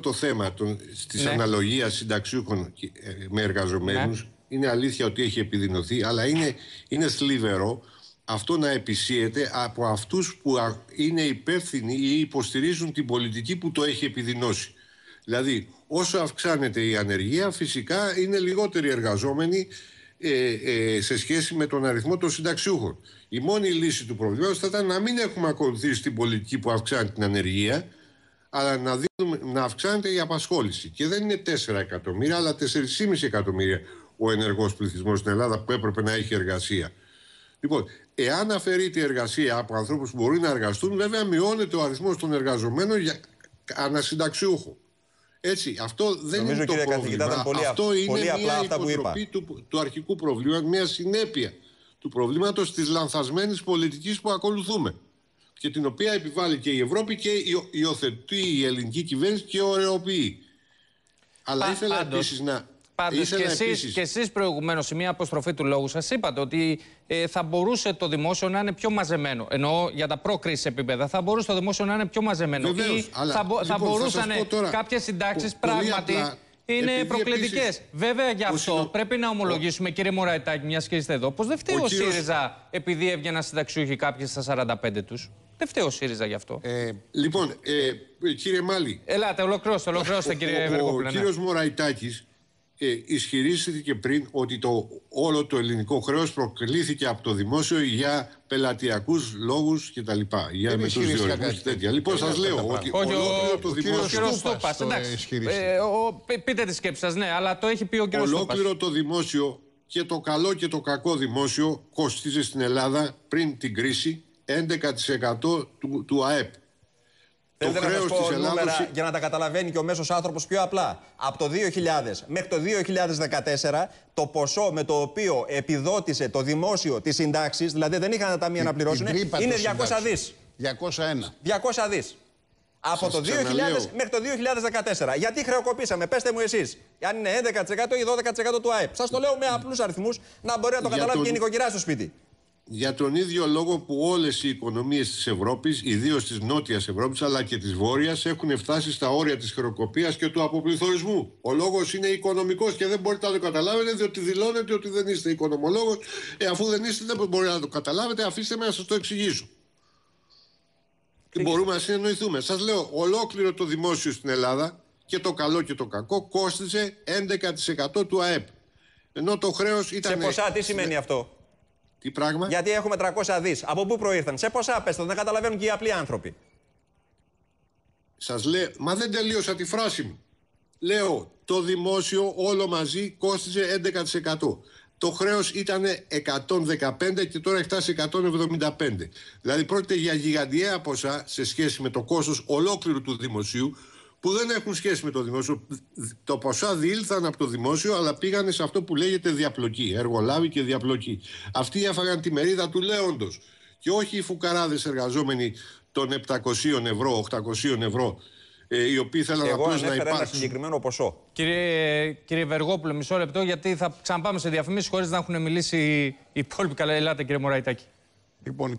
το θέμα της ναι. αναλογίας συνταξιούχων ε, με εργαζομένους ναι. είναι αλήθεια ότι έχει επιδεινωθεί, αλλά είναι, είναι θλιβερό αυτό να επισύεται από αυτούς που είναι υπεύθυνοι ή υποστηρίζουν την πολιτική που το έχει επιδεινώσει. Δηλαδή, όσο αυξάνεται η ανεργία, φυσικά είναι λιγότεροι εργαζόμενοι ε, ε, σε σχέση με τον αριθμό των συνταξιούχων. Η μόνη λύση του προβλήματος θα ήταν να μην έχουμε ακολουθήσει την πολιτική που αυξάνει την ανεργία, αλλά να, δίνουμε, να αυξάνεται η απασχόληση. Και δεν είναι 4 εκατομμύρια, αλλά 4,5 εκατομμύρια ο ενεργός πληθυσμός στην Ελλάδα που έπρεπε να έχει εργασία. Λοιπόν, εάν αφαιρείται η εργασία από ανθρώπους που μπορεί να εργαστούν, βέβαια μειώνεται ο αριθμός των εργαζομένων για ανασυνταξιούχο. Έτσι, αυτό δεν είναι το πρόβλημα. αυτό είναι μια απλά Του, του αρχικού προβλήματος, μια συνέπεια του προβλήματος της λανθασμένης πολιτικής που ακολουθούμε και την οποία επιβάλλει και η Ευρώπη και υιοθετεί η ελληνική κυβέρνηση και ωρεοποιεί. Αλλά ήθελα επίσης να. Πάντως και εσείς προηγουμένω, εσείς σε μια αποστροφή του λόγου σας είπατε ότι ε, θα μπορούσε το δημόσιο να είναι πιο μαζεμένο. ενώ για τα προ-κρίση επίπεδα. Θα μπορούσε το δημόσιο να είναι πιο μαζεμένο. Βεβαίως, αλλά, θα, λοιπόν, θα μπορούσαν κάποιε συντάξει πράγματι. Είναι προκλητικές. Βέβαια γι' αυτό πρέπει να ομολογήσουμε, ο... κύριε Μωραϊτάκη, μιας και είστε εδώ, πως δεν φταίει ο, ο, ο ΣΥΡΙΖΑ επειδή έβγαιναν συνταξιούχοι κάποιοι στα 45 τους. Δεν φταίει ο ΣΥΡΙΖΑ γι' αυτό. Ε, λοιπόν, ε, κύριε Μάλι. Ελάτε, ολοκλώστε, ολοκληρώστε κύριε Βεργόπουλο. Ο, ο, ο ναι. κύριος Μωραϊτάκη ε, ισχυρίστηκε πριν ότι το, όλο το ελληνικό χρέος προκλήθηκε από το δημόσιο για πελατειακούς λόγους κτλ. Για με και τέτοια. Λοιπόν, σα λέω ότι ολόκληρο το δημόσιο... Ο Στούπας, ε, πείτε τη σκέψη σας, ναι, αλλά το έχει πει ο κύριος Ολόκληρο το δημόσιο και το καλό και το κακό δημόσιο κοστίζει στην Ελλάδα πριν την κρίση 11% του, του ΑΕΠ. Ε, δεν το χρέο τη Ελλάδα. Για να τα καταλαβαίνει και ο μέσος άνθρωπος πιο απλά. Από το 2000 μέχρι το 2014, το ποσό με το οποίο επιδότησε το δημόσιο τις συντάξεις, δηλαδή δεν είχαν τα ταμεία να πληρώσουν, είναι 200 δι. 201. 200 δις. Από το 2000 μέχρι το 2014. Γιατί χρεοκοπήσαμε, πέστε μου εσείς. Αν είναι 11% ή 12% του ΑΕΠ. Σας το λέω με απλούς αριθμούς, να μπορεί να το καταλάβει και η νοικοκυρά στο σπίτι για τον ίδιο λόγο που όλες οι οικονομίες της Ευρώπης, ιδίως της Νότιας Ευρώπης αλλά και της Βόρειας έχουν φτάσει στα όρια της χρεοκοπίας και του αποπληθωρισμού. Ο λόγος είναι οικονομικός και δεν μπορείτε να το καταλάβετε διότι δηλώνετε ότι δεν είστε οικονομολόγος. Ε, αφού δεν είστε δεν μπορείτε να το καταλάβετε, αφήστε με να σας το εξηγήσω. Και μπορούμε να συνεννοηθούμε. Σας λέω, ολόκληρο το δημόσιο στην Ελλάδα και το καλό και το κακό κόστιζε 11% του ΑΕΠ. Ενώ το χρέος ήταν... Σε ποσά τι σημαίνει ναι. αυτό πράγμα. Γιατί έχουμε 300 δις. Από πού προήρθαν, σε πόσα πέστε, δεν καταλαβαίνουν και οι απλοί άνθρωποι. Σας λέω, μα δεν τελείωσα τη φράση μου. Λέω, το δημόσιο όλο μαζί κόστιζε 11%. Το χρέος ήταν 115 και τώρα έχει φτάσει 175. Δηλαδή πρόκειται για γιγαντιαία ποσά σε σχέση με το κόστος ολόκληρου του δημοσίου που δεν έχουν σχέση με το δημόσιο. Το ποσά διήλθαν από το δημόσιο, αλλά πήγανε σε αυτό που λέγεται διαπλοκή, εργολάβη και διαπλοκή. Αυτοί έφαγαν τη μερίδα του λέοντος. Και όχι οι φουκαράδες εργαζόμενοι των 700 ευρώ, 800 ευρώ, ε, οι οποίοι θέλαν να να υπάρξουν. ένα συγκεκριμένο ποσό. Κύριε, κύριε μισό λεπτό, γιατί θα ξαναπάμε σε διαφημίσεις χωρίς να έχουν μιλήσει οι υπόλοιποι. Καλά, ελάτε, κύριε Μωραϊτάκη. Λοιπόν,